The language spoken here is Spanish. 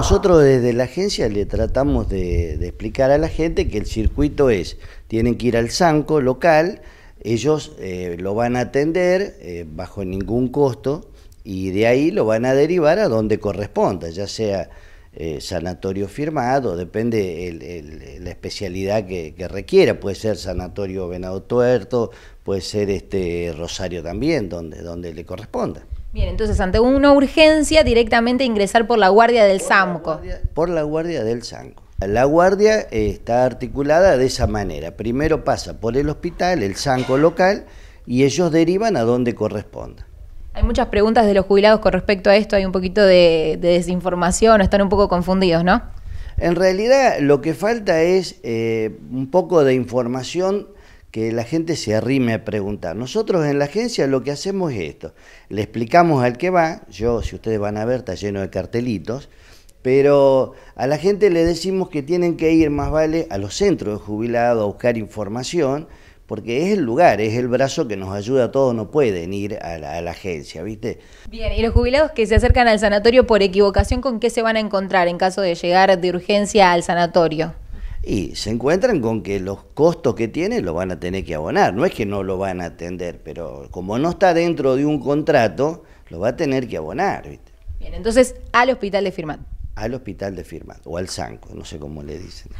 Nosotros desde la agencia le tratamos de, explicar a la gente que el circuito es, tienen que ir al Sanco local, ellos eh, lo van a atender eh, bajo ningún costo y de ahí lo van a derivar a donde corresponda, ya sea eh, sanatorio firmado, depende de la especialidad que, requiera, puede ser sanatorio Venado Tuerto, puede ser este Rosario también, donde, donde le corresponda. Bien, entonces ante una urgencia directamente ingresar por la guardia del SAMCO. por la guardia del SAMCO. La guardia eh, está articulada de esa manera. Primero pasa por el hospital, el SAMCO local, y ellos derivan a donde corresponda. Hay muchas preguntas de los jubilados con respecto a esto, hay un poquito de, desinformación, están un poco confundidos, ¿no? En realidad lo que falta es eh, un poco de información que la gente se arrime a preguntar. Nosotros en la agencia lo que hacemos es esto, le explicamos al que va, yo si ustedes van a ver está lleno de cartelitos, pero a la gente le decimos que tienen que ir más vale a los centros de jubilados a buscar información, porque es el lugar, es el brazo que nos ayuda a todos, no pueden ir a la, a la, agencia, ¿viste? Bien, y los jubilados que se acercan al sanatorio por equivocación, ¿con qué se van a encontrar en caso de llegar de urgencia al sanatorio? Y se encuentran con que los costos que tiene lo van a tener que abonar. No es que no lo van a atender, pero como no está dentro de un contrato, lo va a tener que abonar. Bien, entonces al hospital de firmado. Al hospital de Firmat, o al Sanco, no sé cómo le dicen.